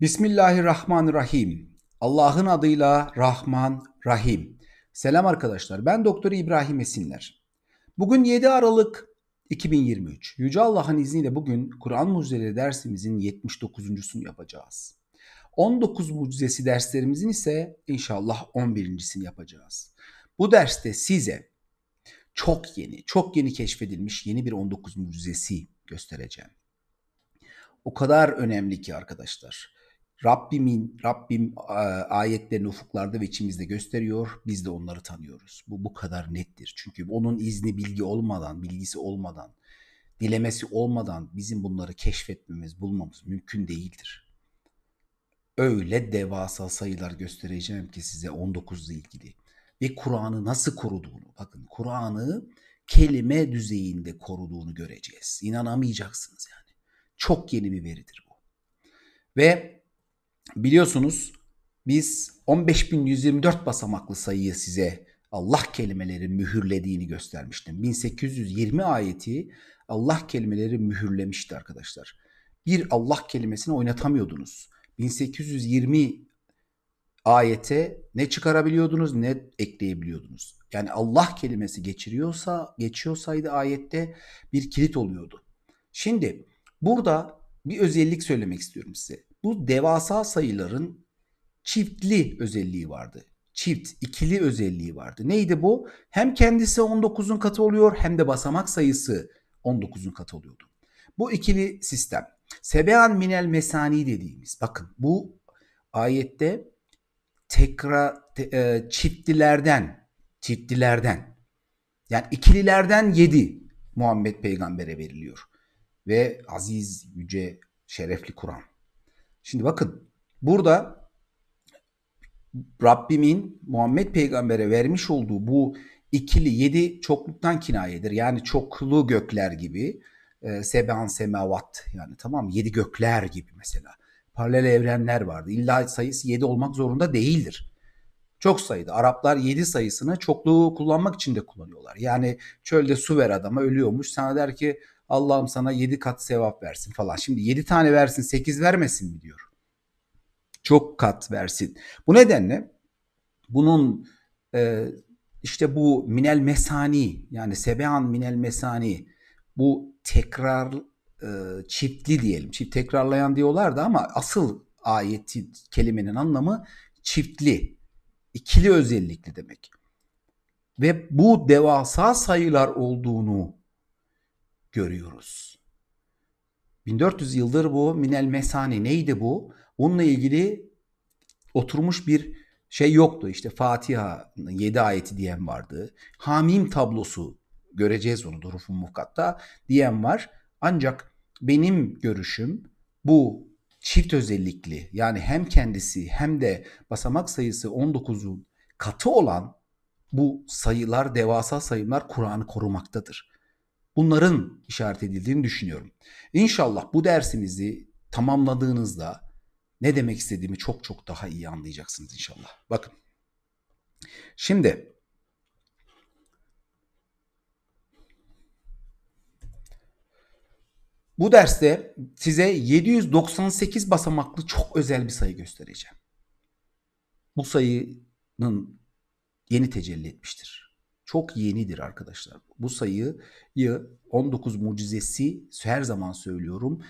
Bismillahirrahmanirrahim. Allah'ın adıyla Rahman Rahim. Selam arkadaşlar. Ben Doktor İbrahim Esinler. Bugün 7 Aralık 2023. Yüce Allah'ın izniyle bugün Kur'an mucizeleri dersimizin 79.sunu yapacağız. 19 mucizesi derslerimizin ise inşallah 11.sini yapacağız. Bu derste size çok yeni, çok yeni keşfedilmiş yeni bir 19 mucizesi göstereceğim. O kadar önemli ki arkadaşlar. Rabbimin, Rabbim e, ayetlerini ufuklarda ve içimizde gösteriyor. Biz de onları tanıyoruz. Bu bu kadar nettir. Çünkü onun izni bilgi olmadan, bilgisi olmadan, dilemesi olmadan bizim bunları keşfetmemiz, bulmamız mümkün değildir. Öyle devasa sayılar göstereceğim ki size 19 ile ilgili. Ve Kur'an'ı nasıl koruduğunu, bakın Kur'an'ı kelime düzeyinde koruduğunu göreceğiz. İnanamayacaksınız yani. Çok yeni bir veridir bu. Ve biliyorsunuz biz 15124 basamaklı sayıyı size Allah kelimeleri mühürlediğini göstermiştim. 1820 ayeti Allah kelimeleri mühürlemişti arkadaşlar. Bir Allah kelimesini oynatamıyordunuz. 1820 ayete ne çıkarabiliyordunuz ne ekleyebiliyordunuz. Yani Allah kelimesi geçiriyorsa geçiyorsaydı ayette bir kilit oluyordu. Şimdi burada bir özellik söylemek istiyorum size bu devasa sayıların çiftli özelliği vardı. Çift, ikili özelliği vardı. Neydi bu? Hem kendisi 19'un katı oluyor hem de basamak sayısı 19'un katı oluyordu. Bu ikili sistem. Sebean minel mesani dediğimiz. Bakın bu ayette tekrar te, e, çiftlilerden çiftlilerden yani ikililerden yedi Muhammed peygambere veriliyor. Ve aziz, yüce, şerefli Kur'an. Şimdi bakın burada Rabbimin Muhammed peygambere vermiş olduğu bu ikili yedi çokluktan kinayedir. Yani çoklu gökler gibi. E, seban semavat yani tamam yedi gökler gibi mesela. Paralel evrenler vardı. İlla sayısı yedi olmak zorunda değildir. Çok sayıda. Araplar yedi sayısını çokluğu kullanmak için de kullanıyorlar. Yani çölde su ver adama ölüyormuş. Sana der ki Allah'ım sana yedi kat sevap versin falan. Şimdi yedi tane versin sekiz vermesin mi diyor. Çok kat versin. Bu nedenle bunun e, işte bu minel mesani yani sebean minel mesani bu tekrar e, çiftli diyelim. Çift tekrarlayan diyorlardı ama asıl ayeti kelimenin anlamı çiftli, ikili özellikli demek. Ve bu devasa sayılar olduğunu görüyoruz. 1400 yıldır bu Minel Mesane neydi bu? Bununla ilgili oturmuş bir şey yoktu. İşte Fatiha 7 ayeti diyen vardı. Hamim tablosu göreceğiz onu Duruf'un muhkatta diyen var. Ancak benim görüşüm bu çift özellikli yani hem kendisi hem de basamak sayısı 19'un katı olan bu sayılar devasa sayılar Kur'an'ı korumaktadır bunların işaret edildiğini düşünüyorum. İnşallah bu dersinizi tamamladığınızda ne demek istediğimi çok çok daha iyi anlayacaksınız inşallah. Bakın. Şimdi Bu derste size 798 basamaklı çok özel bir sayı göstereceğim. Bu sayının yeni tecelli etmiştir çok yenidir arkadaşlar. Bu sayıyı 19 mucizesi her zaman söylüyorum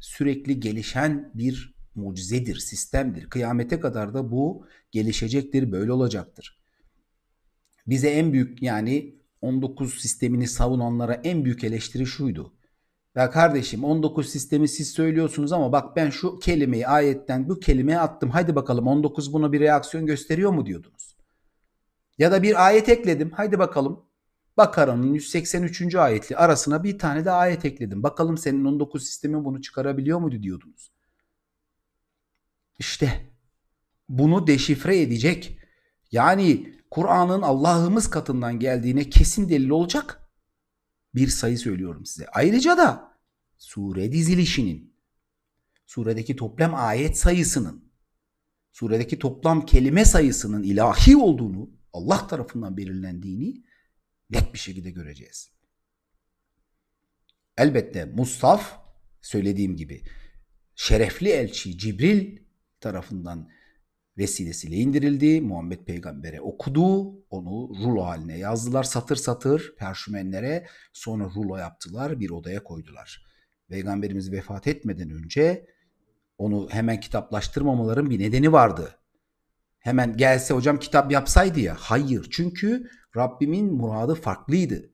sürekli gelişen bir mucizedir, sistemdir. Kıyamete kadar da bu gelişecektir, böyle olacaktır. Bize en büyük yani 19 sistemini savunanlara en büyük eleştiri şuydu. Ya kardeşim 19 sistemi siz söylüyorsunuz ama bak ben şu kelimeyi ayetten bu kelimeye attım. Hadi bakalım 19 buna bir reaksiyon gösteriyor mu diyordunuz. Ya da bir ayet ekledim. Haydi bakalım. Bakara'nın 183. ayetli arasına bir tane de ayet ekledim. Bakalım senin 19 sistemin bunu çıkarabiliyor muydu diyordunuz. İşte bunu deşifre edecek. Yani Kur'an'ın Allah'ımız katından geldiğine kesin delil olacak bir sayı söylüyorum size. Ayrıca da sure dizilişinin, suredeki toplam ayet sayısının, suredeki toplam kelime sayısının ilahi olduğunu Allah tarafından belirlendiğini net bir şekilde göreceğiz. Elbette Mustaf söylediğim gibi şerefli elçi Cibril tarafından vesilesiyle indirildi. Muhammed peygambere okudu. Onu rulo haline yazdılar. Satır satır perşümenlere sonra rulo yaptılar. Bir odaya koydular. Peygamberimiz vefat etmeden önce onu hemen kitaplaştırmamaların bir nedeni vardı hemen gelse hocam kitap yapsaydı ya. Hayır çünkü Rabbimin muradı farklıydı.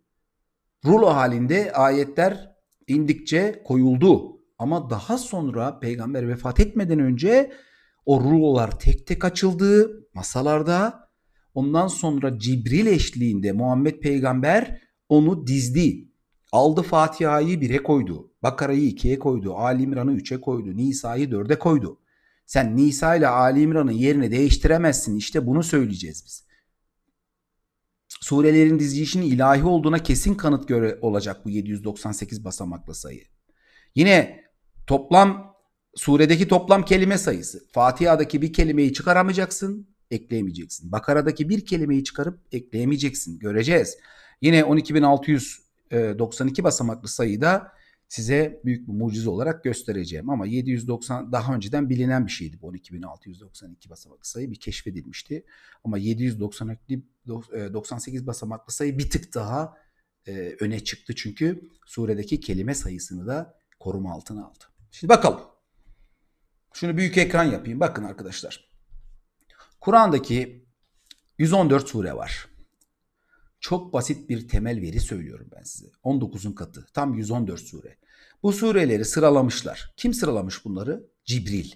Rulo halinde ayetler indikçe koyuldu. Ama daha sonra peygamber vefat etmeden önce o rulolar tek tek açıldı masalarda. Ondan sonra Cibril eşliğinde Muhammed peygamber onu dizdi. Aldı Fatiha'yı 1'e koydu. Bakara'yı 2'ye koydu. Ali İmran'ı 3'e koydu. Nisa'yı 4'e koydu. Sen Nisa ile Ali İmran'ın yerini değiştiremezsin. İşte bunu söyleyeceğiz biz. Surelerin dizilişinin ilahi olduğuna kesin kanıt göre olacak bu 798 basamaklı sayı. Yine toplam suredeki toplam kelime sayısı. Fatiha'daki bir kelimeyi çıkaramayacaksın, ekleyemeyeceksin. Bakara'daki bir kelimeyi çıkarıp ekleyemeyeceksin. Göreceğiz. Yine 12692 e, basamaklı sayıda size büyük bir mucize olarak göstereceğim. Ama 790 daha önceden bilinen bir şeydi. Bu 12.692 basamaklı sayı bir keşfedilmişti. Ama 798 e, basamaklı sayı bir tık daha e, öne çıktı. Çünkü suredeki kelime sayısını da koruma altına aldı. Şimdi bakalım. Şunu büyük ekran yapayım. Bakın arkadaşlar. Kur'an'daki 114 sure var. Çok basit bir temel veri söylüyorum ben size. 19'un katı. Tam 114 sure. Bu sureleri sıralamışlar. Kim sıralamış bunları? Cibril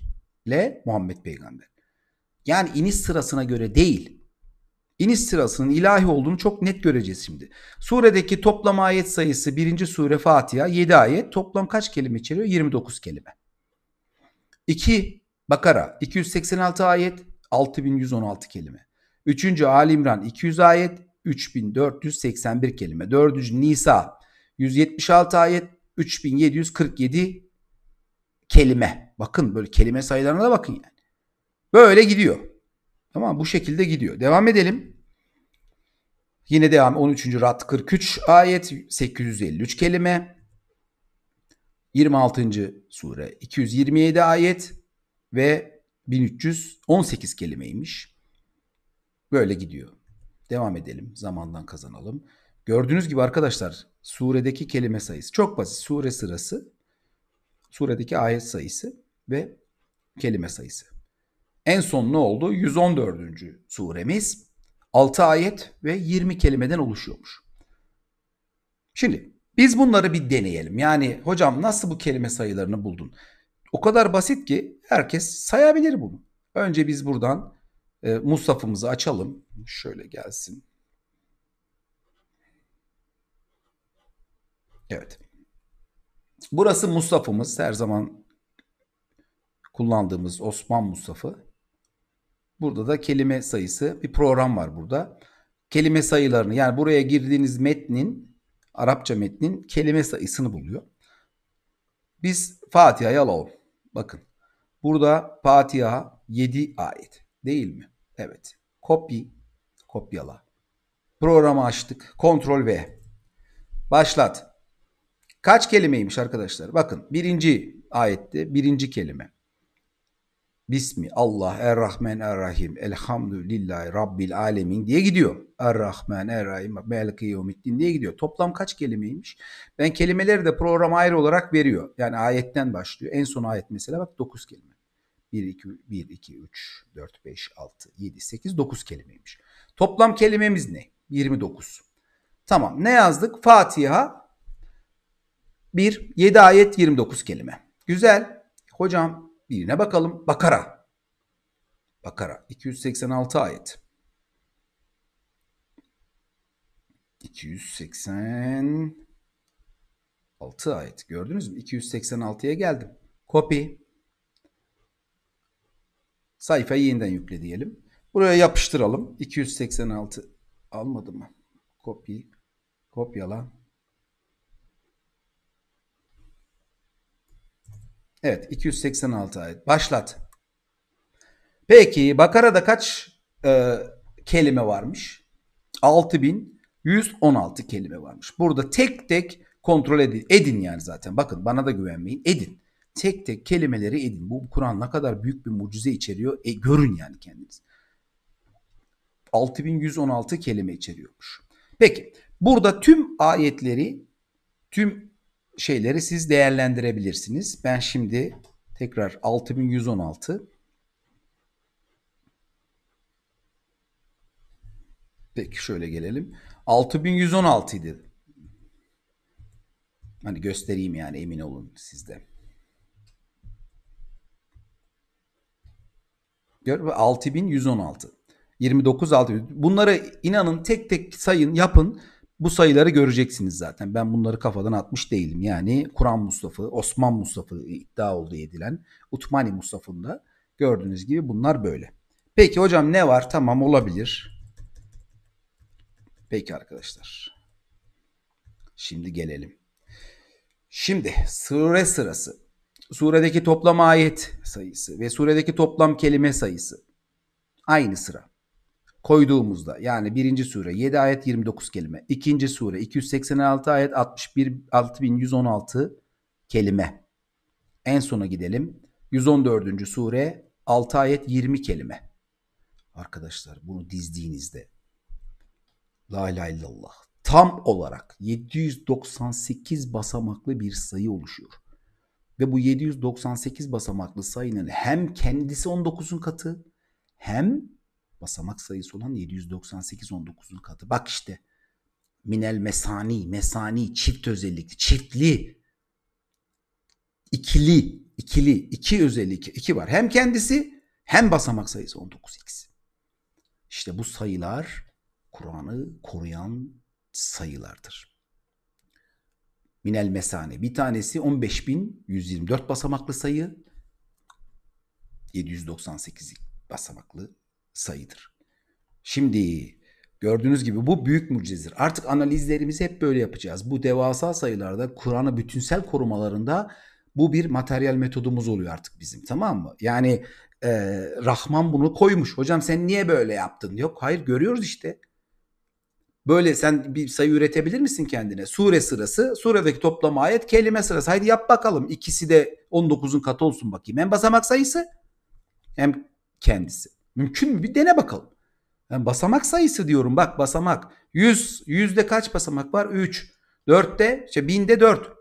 ile Muhammed Peygamber. Yani iniş sırasına göre değil. İniş sırasının ilahi olduğunu çok net göreceğiz şimdi. Suredeki toplam ayet sayısı 1. sure Fatiha 7 ayet. Toplam kaç kelime içeriyor? 29 kelime. 2 Bakara 286 ayet 6116 kelime. 3. Ali İmran 200 ayet 3481 kelime. 4. Nisa 176 ayet 3747 kelime. Bakın böyle kelime sayılarına da bakın yani. Böyle gidiyor. Tamam bu şekilde gidiyor. Devam edelim. Yine devam 13. Ra'd, 43 ayet 853 kelime. 26. sure 227 ayet ve 1318 kelimeymiş. Böyle gidiyor. Devam edelim. Zamandan kazanalım. Gördüğünüz gibi arkadaşlar suredeki kelime sayısı çok basit. Sure sırası, suredeki ayet sayısı ve kelime sayısı. En son ne oldu? 114. suremiz 6 ayet ve 20 kelimeden oluşuyormuş. Şimdi biz bunları bir deneyelim. Yani hocam nasıl bu kelime sayılarını buldun? O kadar basit ki herkes sayabilir bunu. Önce biz buradan e, Mustafa'mızı açalım. Şöyle gelsin. Evet. Burası Mustafa'mız. Her zaman kullandığımız Osman Mustafa. Burada da kelime sayısı bir program var burada. Kelime sayılarını yani buraya girdiğiniz metnin Arapça metnin kelime sayısını buluyor. Biz Fatiha'yı alalım. Bakın burada Fatiha 7 ayet değil mi? Evet. Copy. Kopyala. Programı açtık. Ctrl V. Başlat. Kaç kelimeymiş arkadaşlar? Bakın birinci ayette birinci kelime. Bismi Allah Errahman Errahim Elhamdülillahi Rabbil Alemin diye gidiyor. Errahman Errahim Melki Yevmiddin diye gidiyor. Toplam kaç kelimeymiş? Ben kelimeleri de program ayrı olarak veriyor. Yani ayetten başlıyor. En son ayet mesela bak 9 kelime. 1, 2, 1, 2, 3, 4, 5, 6, 7, 8, 9 kelimeymiş. Toplam kelimemiz ne? 29. Tamam ne yazdık? Fatiha 1, 7 ayet 29 kelime. Güzel. Hocam birine bakalım. Bakara. Bakara 286 ayet. 286 ayet. Gördünüz mü? 286'ya geldim. Copy. Sayfayı yeniden yükle diyelim. Buraya yapıştıralım. 286 almadı mı? Kopya Kopyala. Evet 286 ayet. Başlat. Peki Bakara'da kaç e, kelime varmış? 6116 kelime varmış. Burada tek tek kontrol edin. Edin yani zaten. Bakın bana da güvenmeyin. Edin. Tek tek kelimeleri edin. Bu Kur'an ne kadar büyük bir mucize içeriyor. E, görün yani kendiniz. 6116 kelime içeriyormuş. Peki burada tüm ayetleri tüm şeyleri siz değerlendirebilirsiniz. Ben şimdi tekrar 6116 Peki şöyle gelelim. 6116 idi. Hani göstereyim yani emin olun sizde. Gör 6116. 29 6. Bunları inanın tek tek sayın, yapın. Bu sayıları göreceksiniz zaten. Ben bunları kafadan atmış değilim. Yani Kur'an Mustafa, Osman Mustafa iddia olduğu edilen Utmani Mustafa'nın gördüğünüz gibi bunlar böyle. Peki hocam ne var? Tamam olabilir. Peki arkadaşlar. Şimdi gelelim. Şimdi sıra sırası. Suredeki toplam ayet sayısı ve suredeki toplam kelime sayısı aynı sıra koyduğumuzda yani birinci sure 7 ayet 29 kelime. ikinci sure 286 ayet 61 6116 kelime. En sona gidelim. 114. sure 6 ayet 20 kelime. Arkadaşlar bunu dizdiğinizde La ilahe illallah tam olarak 798 basamaklı bir sayı oluşuyor. Ve bu 798 basamaklı sayının hem kendisi 19'un katı hem basamak sayısı olan 798 19'un katı. Bak işte minel mesani, mesani çift özellikli, çiftli, ikili, ikili, iki özellik, iki var. Hem kendisi hem basamak sayısı 19x. İşte bu sayılar Kur'an'ı koruyan sayılardır minel mesane. Bir tanesi 15.124 basamaklı sayı 798 basamaklı sayıdır. Şimdi gördüğünüz gibi bu büyük mucizedir. Artık analizlerimizi hep böyle yapacağız. Bu devasa sayılarda Kur'an'ı bütünsel korumalarında bu bir materyal metodumuz oluyor artık bizim tamam mı? Yani e, Rahman bunu koymuş. Hocam sen niye böyle yaptın? Yok hayır görüyoruz işte. Böyle sen bir sayı üretebilir misin kendine? Sure sırası, suredeki toplama ayet, kelime sırası. Haydi yap bakalım. İkisi de 19'un katı olsun bakayım. Hem basamak sayısı hem kendisi. Mümkün mü? Bir dene bakalım. Yani basamak sayısı diyorum bak basamak. 100, 100'de kaç basamak var? 3. 4'te, işte 1000'de 4.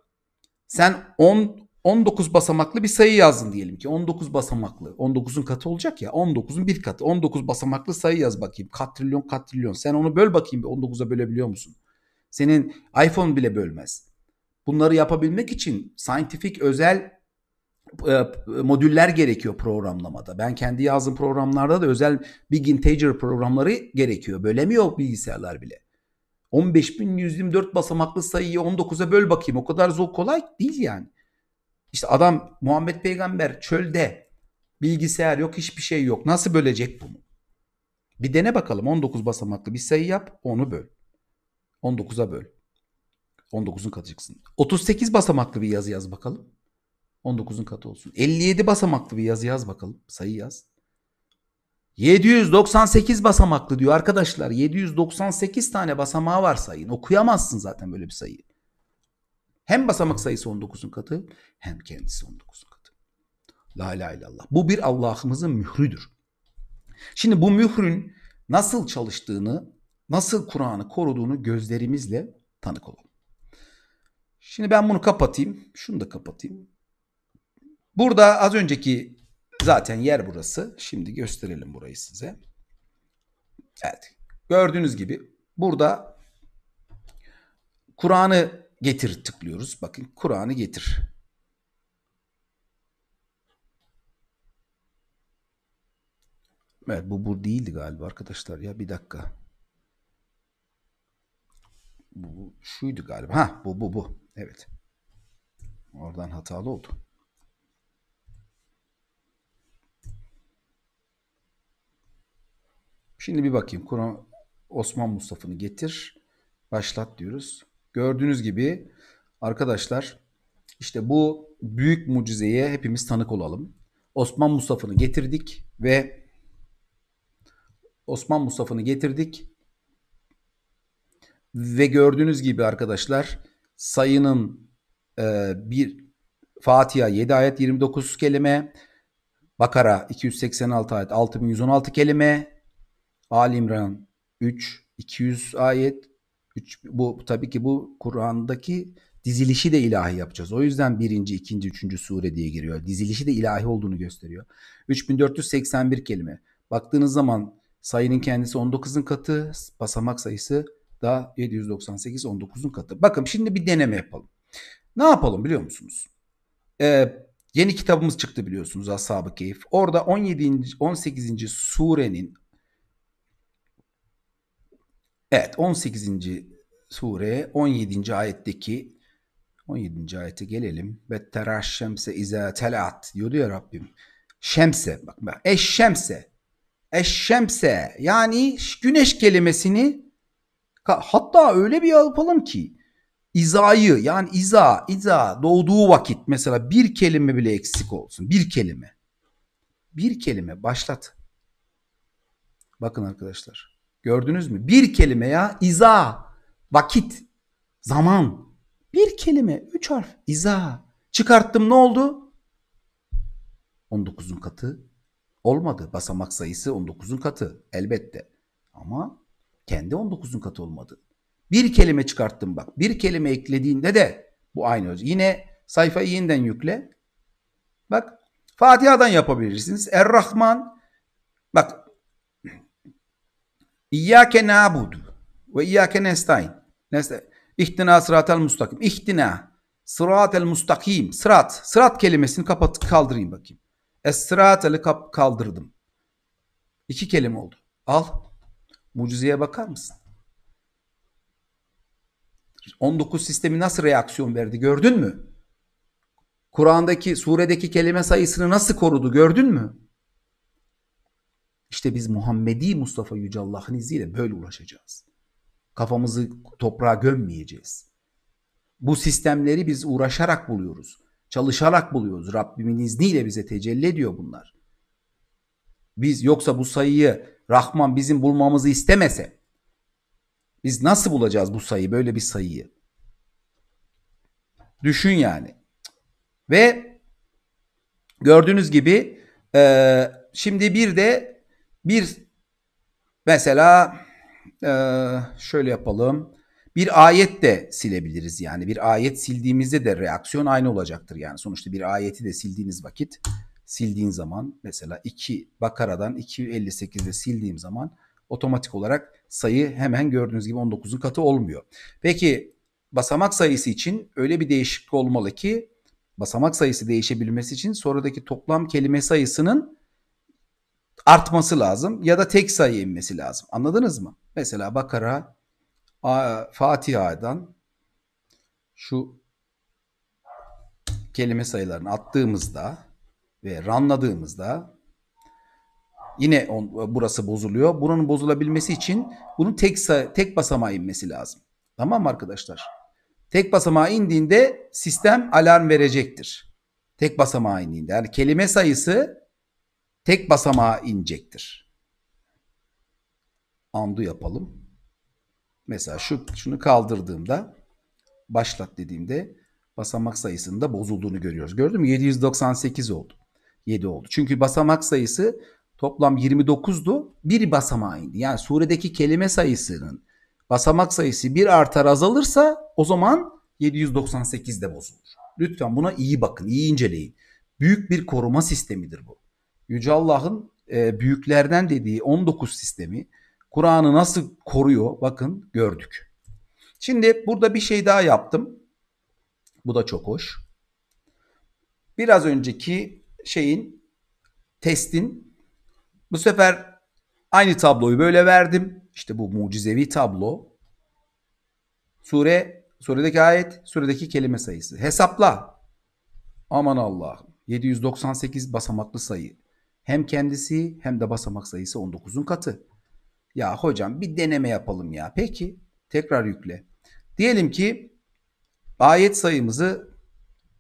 Sen 10 19 basamaklı bir sayı yazdın diyelim ki 19 basamaklı 19'un katı olacak ya 19'un bir katı 19 basamaklı sayı yaz bakayım katrilyon katrilyon sen onu böl bakayım 19'a bölebiliyor musun? Senin iPhone bile bölmez. Bunları yapabilmek için scientific özel e, modüller gerekiyor programlamada. Ben kendi yazdığım programlarda da özel big integer programları gerekiyor. Bölemiyor bilgisayarlar bile. 15.124 basamaklı sayıyı 19'a böl bakayım. O kadar zor kolay değil yani. İşte adam Muhammed peygamber çölde bilgisayar yok hiçbir şey yok. Nasıl bölecek bunu? Bir dene bakalım 19 basamaklı bir sayı yap onu böl. 19'a böl. 19'un katı çıksın. 38 basamaklı bir yazı yaz bakalım. 19'un katı olsun. 57 basamaklı bir yazı yaz bakalım. Sayı yaz. 798 basamaklı diyor arkadaşlar. 798 tane basamağı var sayın. Okuyamazsın zaten böyle bir sayıyı. Hem basamak sayısı 19'un katı hem kendisi 19'un katı. La ilahe illallah. Bu bir Allah'ımızın mührüdür. Şimdi bu mührün nasıl çalıştığını, nasıl Kur'an'ı koruduğunu gözlerimizle tanık olalım. Şimdi ben bunu kapatayım. Şunu da kapatayım. Burada az önceki zaten yer burası. Şimdi gösterelim burayı size. Evet. Gördüğünüz gibi burada Kur'an'ı Getir tıklıyoruz. Bakın Kur'an'ı getir. Evet bu bu değildi galiba arkadaşlar ya bir dakika. Bu şuydu galiba. Ha bu bu bu. Evet. Oradan hatalı oldu. Şimdi bir bakayım. Kur'an Osman Mustafa'nı getir. Başlat diyoruz. Gördüğünüz gibi arkadaşlar işte bu büyük mucizeye hepimiz tanık olalım. Osman Mustafa'nı getirdik ve Osman Mustafa'nı getirdik ve gördüğünüz gibi arkadaşlar sayının e, bir Fatiha 7 ayet 29 kelime, Bakara 286 ayet 6116 kelime, Ali İmran 3 200 ayet, Üç, bu tabii ki bu Kur'an'daki dizilişi de ilahi yapacağız. O yüzden birinci, ikinci, üçüncü sure diye giriyor. Dizilişi de ilahi olduğunu gösteriyor. 3481 kelime. Baktığınız zaman sayının kendisi 19'un katı, basamak sayısı da 798 19'un katı. Bakın şimdi bir deneme yapalım. Ne yapalım biliyor musunuz? Ee, yeni kitabımız çıktı biliyorsunuz Ashab-ı Keyif. Orada 17. 18. surenin Evet 18. sure 17. ayetteki 17. ayete gelelim. Ve teraş şemse izâ telat diyordu ya Rabbim. Şemse bak, bak eş şemse eş şemse yani güneş kelimesini hatta öyle bir yapalım ki izayı yani iza iza doğduğu vakit mesela bir kelime bile eksik olsun. Bir kelime. Bir kelime başlat. Bakın arkadaşlar. Gördünüz mü? Bir kelime ya iza, vakit, zaman. Bir kelime, üç harf iza. Çıkarttım ne oldu? 19'un katı olmadı. Basamak sayısı 19'un katı elbette. Ama kendi 19'un katı olmadı. Bir kelime çıkarttım bak. Bir kelime eklediğinde de bu aynı. Yine sayfayı yeniden yükle. Bak Fatiha'dan yapabilirsiniz. Er-Rahman bak İyyâke na'budu ve iyyâke nestaîn. İhtina sıratel mustakim. İhtina sıratel mustakim. Sırat. Sırat kelimesini kapat kaldırayım bakayım. Es sırateli kaldırdım. İki kelime oldu. Al. Mucizeye bakar mısın? 19 sistemi nasıl reaksiyon verdi gördün mü? Kur'an'daki suredeki kelime sayısını nasıl korudu gördün mü? İşte biz Muhammedi Mustafa Yüce Allah'ın izniyle böyle ulaşacağız. Kafamızı toprağa gömmeyeceğiz. Bu sistemleri biz uğraşarak buluyoruz. Çalışarak buluyoruz. Rabbimin izniyle bize tecelli ediyor bunlar. Biz yoksa bu sayıyı Rahman bizim bulmamızı istemese biz nasıl bulacağız bu sayıyı, böyle bir sayıyı? Düşün yani. Ve gördüğünüz gibi e, şimdi bir de bir mesela e, şöyle yapalım. Bir ayet de silebiliriz yani. Bir ayet sildiğimizde de reaksiyon aynı olacaktır yani. Sonuçta bir ayeti de sildiğiniz vakit sildiğin zaman mesela 2 Bakara'dan 258'de sildiğim zaman otomatik olarak sayı hemen gördüğünüz gibi 19'un katı olmuyor. Peki basamak sayısı için öyle bir değişiklik olmalı ki basamak sayısı değişebilmesi için sonradaki toplam kelime sayısının artması lazım ya da tek sayı inmesi lazım. Anladınız mı? Mesela Bakara Fatiha'dan şu kelime sayılarını attığımızda ve ranladığımızda yine on, burası bozuluyor. Buranın bozulabilmesi için bunun tek tek basamağa inmesi lazım. Tamam mı arkadaşlar? Tek basamağa indiğinde sistem alarm verecektir. Tek basamağa indiğinde. Yani kelime sayısı tek basamağa inecektir. Andu yapalım. Mesela şu şunu kaldırdığımda başlat dediğimde basamak sayısında bozulduğunu görüyoruz. Gördün mü? 798 oldu. 7 oldu. Çünkü basamak sayısı toplam 29'du. Bir basamağa indi. Yani suredeki kelime sayısının basamak sayısı bir artar azalırsa o zaman 798 de bozulur. Lütfen buna iyi bakın, iyi inceleyin. Büyük bir koruma sistemidir bu. Yüce Allah'ın e, büyüklerden dediği 19 sistemi Kur'an'ı nasıl koruyor bakın gördük. Şimdi burada bir şey daha yaptım. Bu da çok hoş. Biraz önceki şeyin testin bu sefer aynı tabloyu böyle verdim. İşte bu mucizevi tablo. Sure, suredeki ayet, suredeki kelime sayısı. Hesapla. Aman Allah'ım. 798 basamaklı sayı. Hem kendisi hem de basamak sayısı 19'un katı. Ya hocam bir deneme yapalım ya. Peki tekrar yükle. Diyelim ki ayet sayımızı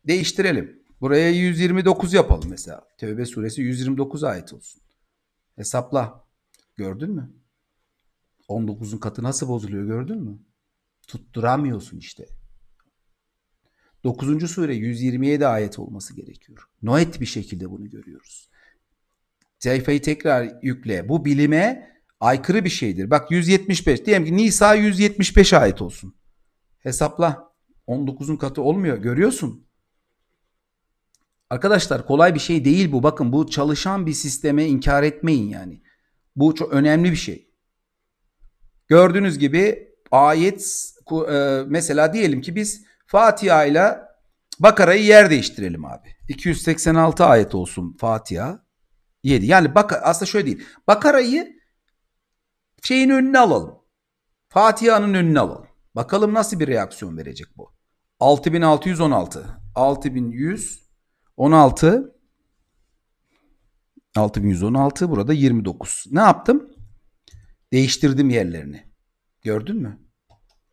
değiştirelim. Buraya 129 yapalım mesela. Tevbe suresi 129 ayet olsun. Hesapla. Gördün mü? 19'un katı nasıl bozuluyor gördün mü? Tutturamıyorsun işte. 9. sure 127 ayet olması gerekiyor. Noet bir şekilde bunu görüyoruz sayfayı tekrar yükle. Bu bilime aykırı bir şeydir. Bak 175 diyelim ki Nisa 175 ayet olsun. Hesapla. 19'un katı olmuyor görüyorsun. Arkadaşlar kolay bir şey değil bu. Bakın bu çalışan bir sisteme inkar etmeyin yani. Bu çok önemli bir şey. Gördüğünüz gibi ayet e, mesela diyelim ki biz Fatiha ile Bakara'yı yer değiştirelim abi. 286 ayet olsun Fatiha. 7. Yani bak aslında şöyle değil. Bakara'yı şeyin önüne alalım. Fatiha'nın önüne alalım. Bakalım nasıl bir reaksiyon verecek bu. 6616. 6116 6116 burada 29. Ne yaptım? Değiştirdim yerlerini. Gördün mü?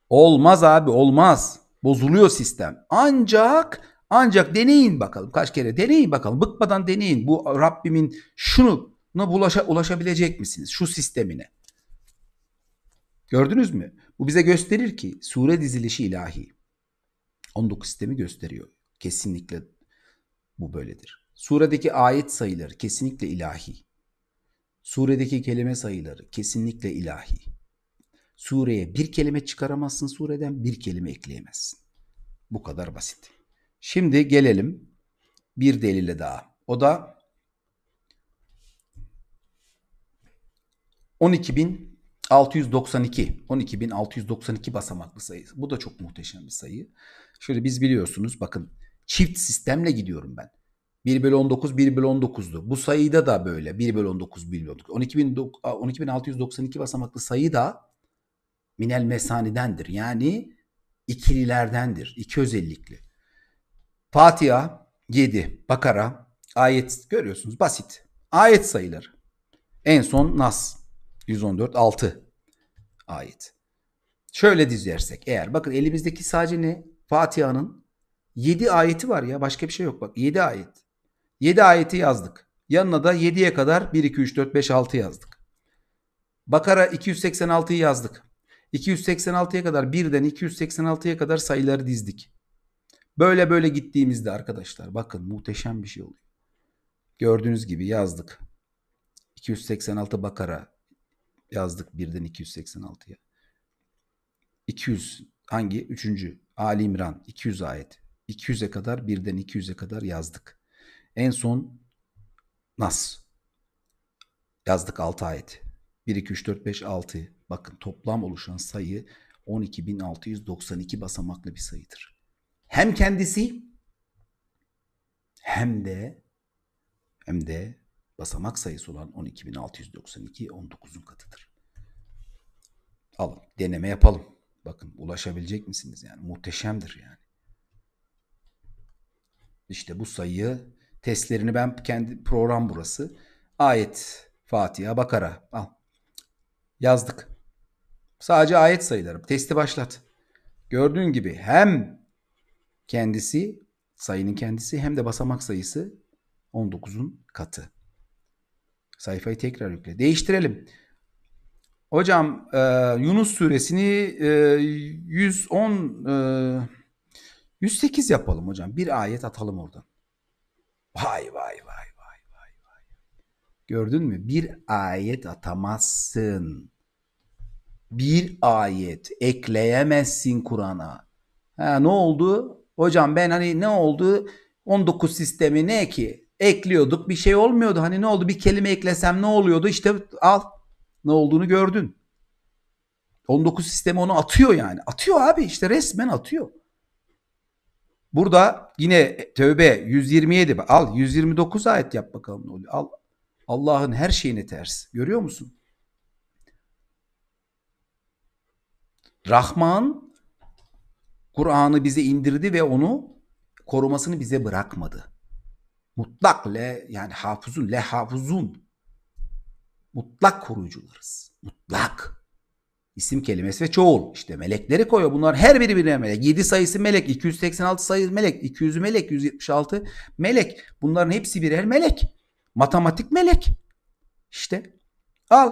Olmaz abi olmaz. Bozuluyor sistem. Ancak ancak deneyin bakalım kaç kere deneyin bakalım bıkmadan deneyin bu Rabbimin şunu bulaşa, ulaşabilecek misiniz şu sistemine. Gördünüz mü? Bu bize gösterir ki sure dizilişi ilahi. 19 sistemi gösteriyor. Kesinlikle bu böyledir. Suredeki ayet sayıları kesinlikle ilahi. Suredeki kelime sayıları kesinlikle ilahi. Sureye bir kelime çıkaramazsın sureden, bir kelime ekleyemezsin. Bu kadar basit. Şimdi gelelim bir delile daha. O da 12.692. 12.692 basamaklı sayı. Bu da çok muhteşem bir sayı. Şöyle biz biliyorsunuz bakın çift sistemle gidiyorum ben. 1 bölü 19 1 bölü 19'du. Bu sayıda da böyle 1 bölü 19 1 bölü 19. 12.692 basamaklı sayı da minel mesanidendir. Yani ikililerdendir. iki özellikli. Fatiha 7, Bakara ayet görüyorsunuz basit. Ayet sayıları. En son Nas 114 6 ayet. Şöyle dizersek eğer bakın elimizdeki sadece ne? Fatiha'nın 7 ayeti var ya başka bir şey yok bak 7 ayet. 7 ayeti yazdık. Yanına da 7'ye kadar 1 2 3 4 5 6 yazdık. Bakara 286'yı yazdık. 286'ya kadar 1'den 286'ya kadar sayıları dizdik. Böyle böyle gittiğimizde arkadaşlar bakın muhteşem bir şey oluyor. Gördüğünüz gibi yazdık. 286 bakara yazdık birden 286'ya. 200 hangi? Üçüncü. Ali İmran 200 ayet. 200'e kadar birden 200'e kadar yazdık. En son Nas yazdık 6 ayet. 1, 2, 3, 4, 5, 6. Bakın toplam oluşan sayı 12.692 basamaklı bir sayıdır hem kendisi hem de hem de basamak sayısı olan 12.692 19'un katıdır. Alın deneme yapalım. Bakın ulaşabilecek misiniz yani muhteşemdir yani. İşte bu sayıyı testlerini ben kendi program burası. Ayet, Fatiha, Bakara al. Yazdık. Sadece ayet sayıları. Testi başlat. Gördüğün gibi hem kendisi, sayının kendisi hem de basamak sayısı 19'un katı. Sayfayı tekrar yükle. Değiştirelim. Hocam e, Yunus suresini e, 110 e, 108 yapalım hocam. Bir ayet atalım oradan. Vay vay vay vay vay vay. Gördün mü? Bir ayet atamazsın. Bir ayet ekleyemezsin Kur'an'a. Ha ne oldu? Hocam ben hani ne oldu 19 sistemi ne ki ekliyorduk bir şey olmuyordu. Hani ne oldu bir kelime eklesem ne oluyordu işte al ne olduğunu gördün. 19 sistemi onu atıyor yani. Atıyor abi işte resmen atıyor. Burada yine tövbe 127 al 129 ayet yap bakalım ne oluyor. Al Allah'ın her şeyine ters. Görüyor musun? Rahman Kur'an'ı bize indirdi ve onu korumasını bize bırakmadı. Mutlak le yani hafızun le hafızun. Mutlak koruyucularız. Mutlak. İsim kelimesi ve çoğul. İşte melekleri koyuyor. Bunlar her biri birine melek. 7 sayısı melek, 286 sayısı melek, 200 melek, 176 melek. Bunların hepsi birer melek. Matematik melek. İşte al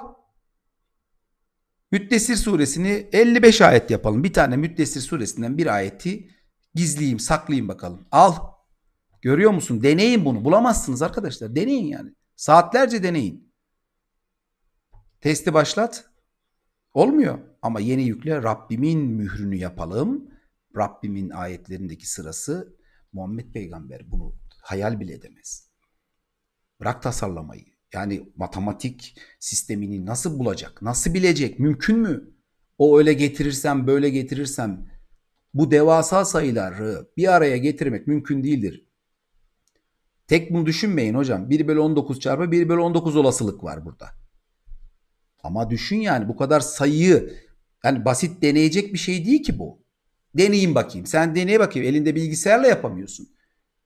Müddessir suresini 55 ayet yapalım. Bir tane Müddessir suresinden bir ayeti gizleyeyim, saklayayım bakalım. Al. Görüyor musun? Deneyin bunu. Bulamazsınız arkadaşlar. Deneyin yani. Saatlerce deneyin. Testi başlat. Olmuyor. Ama yeni yükle Rabbimin mührünü yapalım. Rabbimin ayetlerindeki sırası Muhammed peygamber bunu hayal bile edemez. Bırak tasarlamayı. Yani matematik sistemini nasıl bulacak? Nasıl bilecek? Mümkün mü? O öyle getirirsem, böyle getirirsem bu devasa sayıları bir araya getirmek mümkün değildir. Tek bunu düşünmeyin hocam. 1 bölü 19 çarpı 1 bölü 19 olasılık var burada. Ama düşün yani bu kadar sayıyı yani basit deneyecek bir şey değil ki bu. Deneyin bakayım. Sen deneye bakayım. Elinde bilgisayarla yapamıyorsun.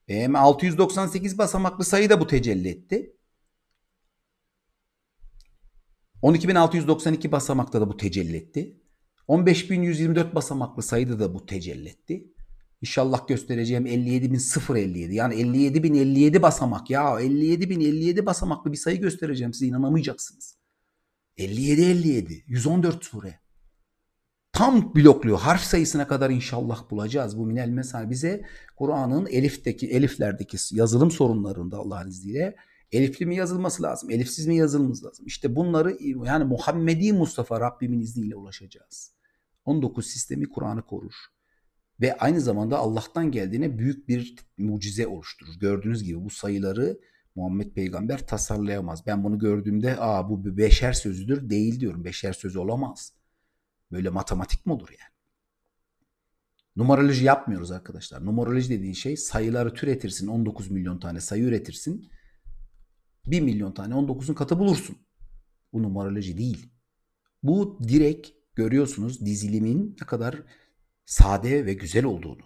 E, 698 basamaklı sayı da bu tecelli etti. 12.692 basamakta da bu tecelli etti. 15.124 basamaklı sayıda da bu tecelli etti. İnşallah göstereceğim 57.057 yani 57.057 basamak ya 57.057 basamaklı bir sayı göstereceğim size inanamayacaksınız. 57 57 114 sure. Tam blokluyor. Harf sayısına kadar inşallah bulacağız. Bu minel mesela bize Kur'an'ın elifteki eliflerdeki yazılım sorunlarında Allah'ın izniyle Elifli mi yazılması lazım? Elifsiz mi yazılması lazım? İşte bunları yani Muhammedi Mustafa Rabbimin izniyle ulaşacağız. 19 sistemi Kur'an'ı korur. Ve aynı zamanda Allah'tan geldiğine büyük bir mucize oluşturur. Gördüğünüz gibi bu sayıları Muhammed peygamber tasarlayamaz. Ben bunu gördüğümde aa bu bir beşer sözüdür değil diyorum. Beşer sözü olamaz. Böyle matematik mi olur yani? Numaroloji yapmıyoruz arkadaşlar. Numaroloji dediğin şey sayıları türetirsin. 19 milyon tane sayı üretirsin 1 milyon tane 19'un katı bulursun. Bu numaroloji değil. Bu direkt görüyorsunuz dizilimin ne kadar sade ve güzel olduğunu.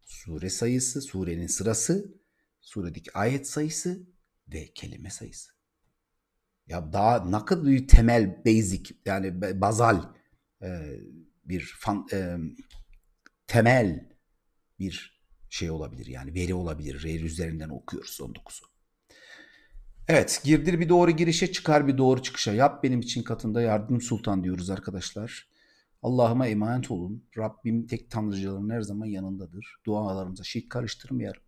Sure sayısı, surenin sırası, suredeki ayet sayısı ve kelime sayısı. Ya daha ne kadar temel, basic yani bazal e, bir fan, e, temel bir şey olabilir yani veri olabilir. Veri üzerinden okuyoruz 19'u. Evet girdir bir doğru girişe çıkar bir doğru çıkışa yap benim için katında yardım sultan diyoruz arkadaşlar. Allah'ıma emanet olun. Rabbim tek tanrıcıların her zaman yanındadır. Dualarımıza şirk karıştırmayalım.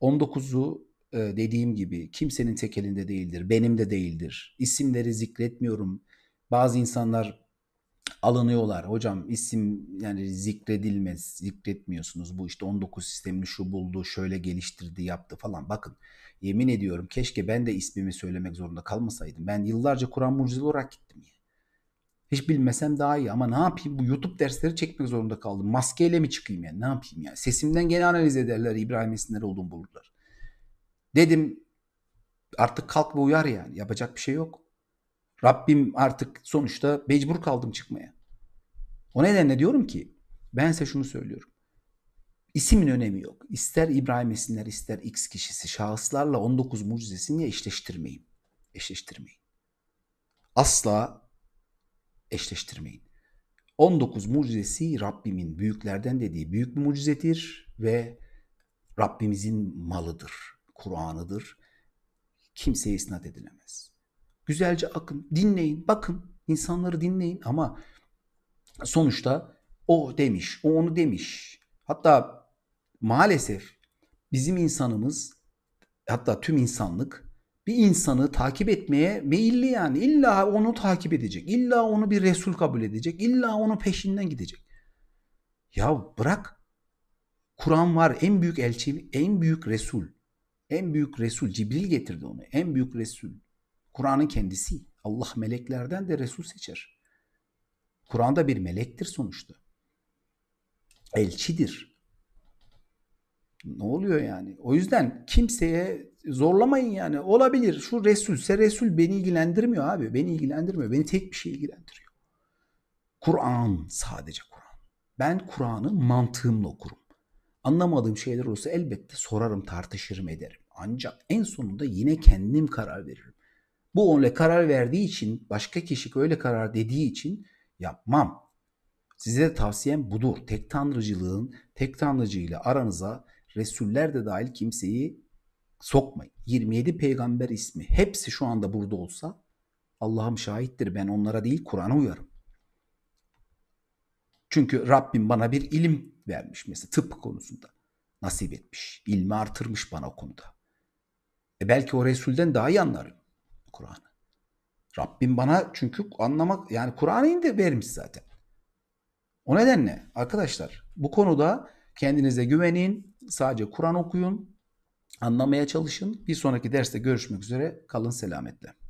19'u e, dediğim gibi kimsenin tek elinde değildir. Benim de değildir. İsimleri zikretmiyorum. Bazı insanlar alınıyorlar. Hocam isim yani zikredilmez, zikretmiyorsunuz. Bu işte 19 sistemini şu buldu, şöyle geliştirdi, yaptı falan. Bakın yemin ediyorum keşke ben de ismimi söylemek zorunda kalmasaydım. Ben yıllarca Kur'an mucizeleri olarak gittim. Ya. Hiç bilmesem daha iyi ama ne yapayım bu YouTube dersleri çekmek zorunda kaldım. Maskeyle mi çıkayım yani ne yapayım ya Sesimden gene analiz ederler İbrahim Esinler olduğumu bulurlar. Dedim artık kalk ve uyar yani yapacak bir şey yok. Rabbim artık sonuçta mecbur kaldım çıkmaya. O nedenle diyorum ki ben size şunu söylüyorum. İsimin önemi yok. İster İbrahim esinler, ister X kişisi şahıslarla 19 mucizesini eşleştirmeyin. Eşleştirmeyin. Asla eşleştirmeyin. 19 mucizesi Rabbimin büyüklerden dediği büyük bir mucizedir ve Rabbimizin malıdır, Kur'an'ıdır. Kimseye isnat edilemez. Güzelce akın, dinleyin, bakın. insanları dinleyin ama sonuçta o demiş, o onu demiş. Hatta maalesef bizim insanımız hatta tüm insanlık bir insanı takip etmeye meyilli yani. İlla onu takip edecek. İlla onu bir Resul kabul edecek. İlla onu peşinden gidecek. Ya bırak. Kur'an var. En büyük elçi, en büyük Resul. En büyük Resul. Cibril getirdi onu. En büyük Resul. Kur'an'ın kendisi. Allah meleklerden de Resul seçer. Kur'an da bir melektir sonuçta. Elçidir. Ne oluyor yani? O yüzden kimseye zorlamayın yani. Olabilir şu Resulse Resul beni ilgilendirmiyor abi. Beni ilgilendirmiyor. Beni tek bir şey ilgilendiriyor. Kur'an sadece Kur'an. Ben Kur'an'ı mantığımla okurum. Anlamadığım şeyler olsa elbette sorarım, tartışırım, ederim. Ancak en sonunda yine kendim karar veririm. Bu öyle karar verdiği için başka kişi öyle karar dediği için yapmam. Size de tavsiyem budur. Tek tanrıcılığın tek tanrıcıyla aranıza Resuller de dahil kimseyi sokmayın. 27 peygamber ismi hepsi şu anda burada olsa Allah'ım şahittir ben onlara değil Kur'an'a uyarım. Çünkü Rabbim bana bir ilim vermiş mesela tıp konusunda nasip etmiş. İlmi artırmış bana o konuda. E belki o Resul'den daha iyi anlarım. Kur'an'ı. Rabbim bana çünkü anlamak yani Kur'an'ı indi vermiş zaten. O nedenle arkadaşlar bu konuda kendinize güvenin, sadece Kur'an okuyun, anlamaya çalışın. Bir sonraki derste görüşmek üzere. Kalın selametle.